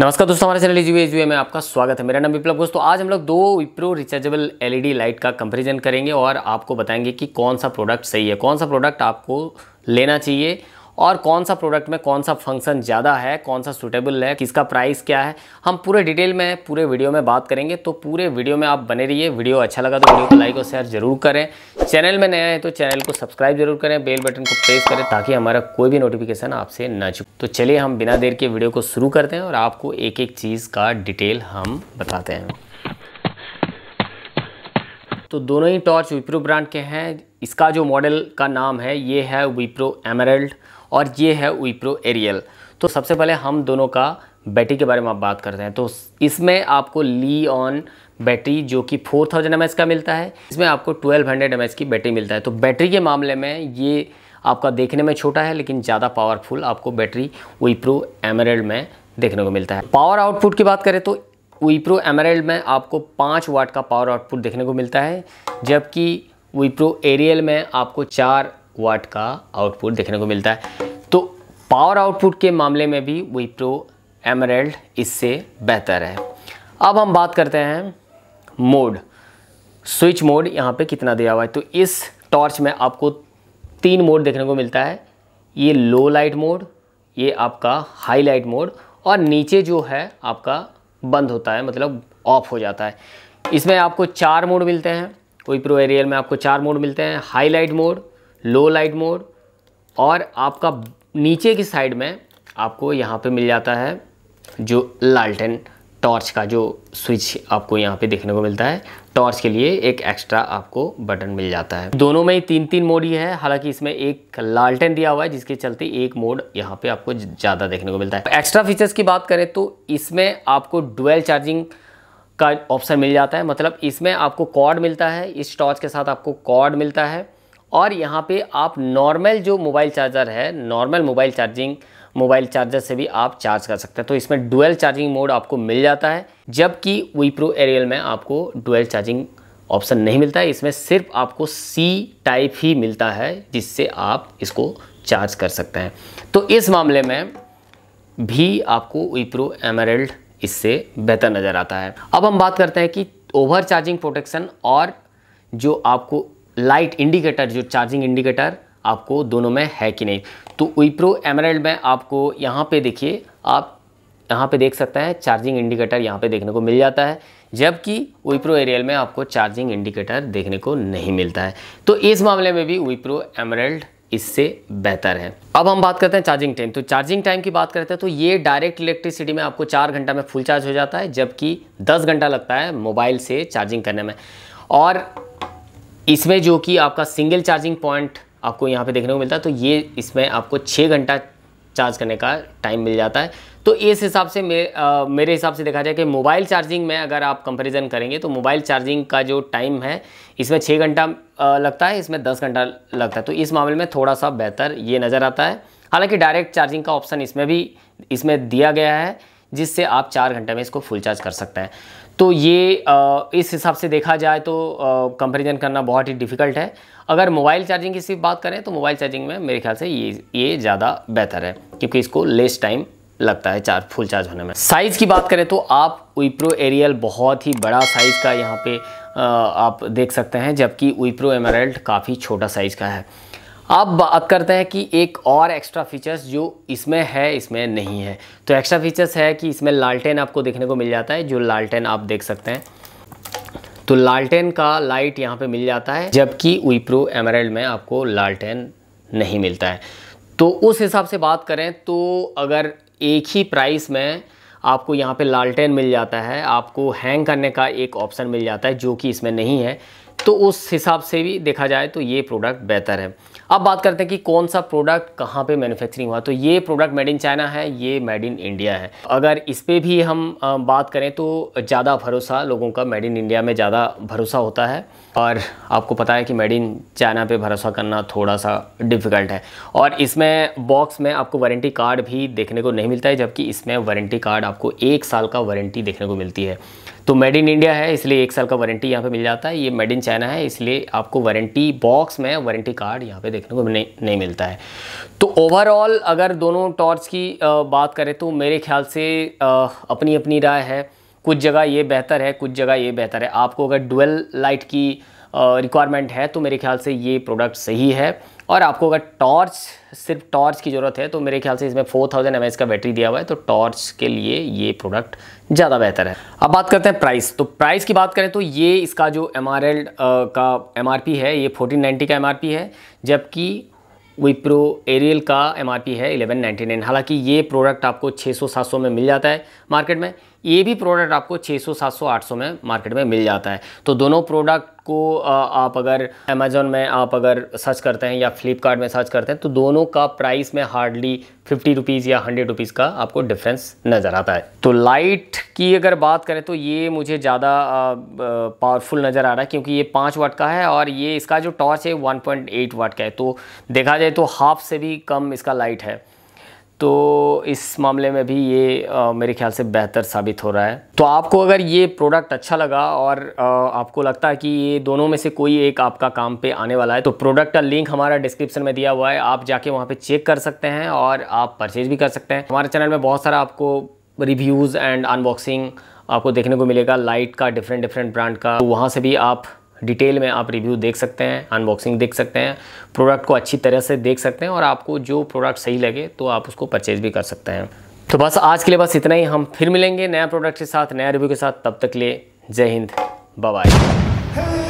नमस्कार दोस्तों हमारे चैनल जीवी एजू में आपका स्वागत है मेरा नाम विप्लव दोस्तों आज हम लोग दो विप्रो रिचार्जेबल एलईडी लाइट का कंपैरिजन करेंगे और आपको बताएंगे कि कौन सा प्रोडक्ट सही है कौन सा प्रोडक्ट आपको लेना चाहिए और कौन सा प्रोडक्ट में कौन सा फंक्शन ज़्यादा है कौन सा सूटेबल है किसका प्राइस क्या है हम पूरे डिटेल में पूरे वीडियो में बात करेंगे तो पूरे वीडियो में आप बने रहिए वीडियो अच्छा लगा तो वीडियो को लाइक और शेयर जरूर करें चैनल में नया है तो चैनल को सब्सक्राइब जरूर करें बेल बटन को प्रेस करें ताकि हमारा कोई भी नोटिफिकेशन आपसे न चुप तो चलिए हम बिना देर के वीडियो को शुरू करते हैं और आपको एक एक चीज़ का डिटेल हम बताते हैं तो दोनों ही टॉर्च विप्रो ब्रांड के हैं इसका जो मॉडल का नाम है ये है विप्रो एमरल्ड और ये है विप्रो एरियल तो सबसे पहले हम दोनों का बैटरी के बारे में आप बात करते हैं तो इसमें आपको ली ऑन बैटरी जो कि 4000 थाउजेंड का मिलता है इसमें आपको 1200 हंड्रेड की बैटरी मिलता है तो बैटरी के मामले में ये आपका देखने में छोटा है लेकिन ज़्यादा पावरफुल आपको बैटरी विप्रो एमरेल्ड में देखने को मिलता है पावर आउटपुट की बात करें तो विप्रो एमरेल्ड में आपको पाँच वाट का पावर आउटपुट देखने को मिलता है जबकि विप्रो एरियल में आपको चार वाट का आउटपुट देखने को मिलता है तो पावर आउटपुट के मामले में भी वी प्रो एमरेल्ड इससे बेहतर है अब हम बात करते हैं मोड स्विच मोड यहाँ पे कितना दिया हुआ है तो इस टॉर्च में आपको तीन मोड देखने को मिलता है ये लो लाइट मोड ये आपका हाई लाइट मोड और नीचे जो है आपका बंद होता है मतलब ऑफ हो जाता है इसमें आपको चार मोड मिलते हैं कोई प्रो एरियल में आपको चार मोड मिलते हैं high light mode low light mode और आपका नीचे की साइड में आपको यहाँ पे मिल जाता है जो लालटेन टॉर्च का जो स्विच आपको यहाँ पे देखने को मिलता है टॉर्च के लिए एक एक्स्ट्रा आपको बटन मिल जाता है दोनों में ही तीन तीन मोड ही है हालांकि इसमें एक लालटेन दिया हुआ है जिसके चलते एक मोड यहाँ पे आपको ज़्यादा देखने को मिलता है एक्स्ट्रा फीचर्स की बात करें तो इसमें आपको डुअल चार्जिंग का ऑप्शन मिल जाता है मतलब इसमें आपको कॉर्ड मिलता है इस टॉर्च के साथ आपको कॉर्ड मिलता है और यहाँ पे आप नॉर्मल जो मोबाइल चार्जर है normal mobile charging mobile charger से भी आप चार्ज कर सकते हैं तो इसमें डुअल चार्जिंग मोड आपको मिल जाता है जबकि वी प्रो एरियल में आपको डुअल चार्जिंग ऑप्शन नहीं मिलता है इसमें सिर्फ आपको सी टाइप ही मिलता है जिससे आप इसको चार्ज कर सकते हैं तो इस मामले में भी आपको वी प्रो एमरल्ड इससे बेहतर नज़र आता है अब हम बात करते हैं कि ओवर चार्जिंग प्रोटेक्शन और जो आपको लाइट इंडिकेटर जो चार्जिंग इंडिकेटर आपको दोनों में है कि नहीं तो विप्रो एमरल्ड में आपको यहाँ पे देखिए आप यहाँ पे देख सकते हैं चार्जिंग इंडिकेटर यहाँ पे देखने को मिल जाता है जबकि विप्रो एरियल में आपको चार्जिंग इंडिकेटर देखने को नहीं मिलता है तो इस मामले में भी विप्रो एमरल्ड इससे बेहतर है अब हम बात करते हैं चार्जिंग टाइम तो चार्जिंग टाइम की बात करते हैं तो ये डायरेक्ट इलेक्ट्रिसिटी में आपको चार घंटा में फुल चार्ज हो जाता है जबकि दस घंटा लगता है मोबाइल से चार्जिंग करने में और इसमें जो कि आपका सिंगल चार्जिंग पॉइंट आपको यहाँ पे देखने को मिलता है तो ये इसमें आपको छः घंटा चार्ज करने का टाइम मिल जाता है तो इस हिसाब से मे, आ, मेरे हिसाब से देखा जाए कि मोबाइल चार्जिंग में अगर आप कंपैरिजन करेंगे तो मोबाइल चार्जिंग का जो टाइम है इसमें छः घंटा लगता है इसमें दस घंटा लगता है तो इस मामले में थोड़ा सा बेहतर ये नज़र आता है हालांकि डायरेक्ट चार्जिंग का ऑप्शन इसमें भी इसमें दिया गया है जिससे आप चार घंटे में इसको फुल चार्ज कर सकते हैं तो ये इस हिसाब से देखा जाए तो कंपेरिजन करना बहुत ही डिफ़िकल्ट है अगर मोबाइल चार्जिंग की सिर्फ बात करें तो मोबाइल चार्जिंग में मेरे ख्याल से ये ये ज़्यादा बेहतर है क्योंकि इसको लेस टाइम लगता है चार्ज फुल चार्ज होने में साइज़ की बात करें तो आप विप्रो एरियल बहुत ही बड़ा साइज़ का यहाँ पे आप देख सकते हैं जबकि विप्रो एमराल्ड काफ़ी छोटा साइज़ का है अब बात करते हैं कि एक और एक्स्ट्रा फीचर्स जो इसमें है इसमें नहीं है तो एक्स्ट्रा फीचर्स है कि इसमें लालटेन आपको देखने को मिल जाता है जो लालटेन आप देख सकते हैं तो लालटेन का लाइट यहाँ पे मिल जाता है जबकि विप्रो एमरल्ड में आपको लालटेन नहीं मिलता है तो उस हिसाब से बात करें तो अगर एक ही प्राइस में आपको यहाँ पे लालटेन मिल जाता है आपको हैंग करने का एक ऑप्शन मिल जाता है जो कि इसमें नहीं है तो उस हिसाब से भी देखा जाए तो ये प्रोडक्ट बेहतर है अब बात करते हैं कि कौन सा प्रोडक्ट कहाँ पे मैन्युफैक्चरिंग हुआ तो ये प्रोडक्ट मेड इन चाइना है ये मेड इन इंडिया है अगर इस पर भी हम बात करें तो ज़्यादा भरोसा लोगों का मेड इन इंडिया में ज़्यादा भरोसा होता है और आपको पता है कि मेड इन चाइना पे भरोसा करना थोड़ा सा डिफ़िकल्ट है और इसमें बॉक्स में आपको वारंटी कार्ड भी देखने को नहीं मिलता है जबकि इसमें वारंटी कार्ड आपको एक साल का वारंटी देखने को मिलती है तो मेड इन इंडिया है इसलिए एक साल का वारंटी यहाँ पे मिल जाता है ये मेड इन चाइना है इसलिए आपको वारंटी बॉक्स में वारंटी कार्ड यहाँ पे देखने को नहीं नहीं मिलता है तो ओवरऑल अगर दोनों टॉर्च की बात करें तो मेरे ख्याल से अपनी अपनी राय है कुछ जगह ये बेहतर है कुछ जगह ये बेहतर है आपको अगर डुअल लाइट की रिक्वायरमेंट है तो मेरे ख्याल से ये प्रोडक्ट सही है और आपको अगर टॉर्च सिर्फ टॉर्च की ज़रूरत है तो मेरे ख्याल से इसमें 4000 थाउजेंड का बैटरी दिया हुआ है तो टॉर्च के लिए ये प्रोडक्ट ज़्यादा बेहतर है अब बात करते हैं प्राइस तो प्राइस की बात करें तो ये इसका जो एम का एम है ये फोर्टीन का एम है जबकि प्रो एरियल का एम है 1199 हालांकि ये प्रोडक्ट आपको 600-700 में मिल जाता है मार्केट में ये भी प्रोडक्ट आपको 600 700 800 में मार्केट में मिल जाता है तो दोनों प्रोडक्ट को आप अगर अमेजोन में आप अगर सर्च करते हैं या फ्लिपकार्ट में सर्च करते हैं तो दोनों का प्राइस में हार्डली फिफ्टी रुपीज़ या हंड्रेड रुपीज़ का आपको डिफरेंस नज़र आता है तो लाइट की अगर बात करें तो ये मुझे ज़्यादा पावरफुल नज़र आ रहा है क्योंकि ये पाँच वाट का है और ये इसका जो टॉर्च है वन पॉइंट एट वाट का है तो देखा जाए तो हाफ से भी कम इसका लाइट है तो इस मामले में भी ये आ, मेरे ख्याल से बेहतर साबित हो रहा है तो आपको अगर ये प्रोडक्ट अच्छा लगा और आ, आपको लगता है कि ये दोनों में से कोई एक आपका काम पे आने वाला है तो प्रोडक्ट का लिंक हमारा डिस्क्रिप्शन में दिया हुआ है आप जाके वहाँ पे चेक कर सकते हैं और आप परचेज भी कर सकते हैं हमारे चैनल में बहुत सारा आपको रिव्यूज़ एंड अनबॉक्सिंग आपको देखने को मिलेगा लाइट का डिफरेंट डिफरेंट ब्रांड का तो वहाँ से भी आप डिटेल में आप रिव्यू देख सकते हैं अनबॉक्सिंग देख सकते हैं प्रोडक्ट को अच्छी तरह से देख सकते हैं और आपको जो प्रोडक्ट सही लगे तो आप उसको परचेज़ भी कर सकते हैं तो बस आज के लिए बस इतना ही हम फिर मिलेंगे नया प्रोडक्ट के साथ नया रिव्यू के साथ तब तक लिए जय हिंद बाय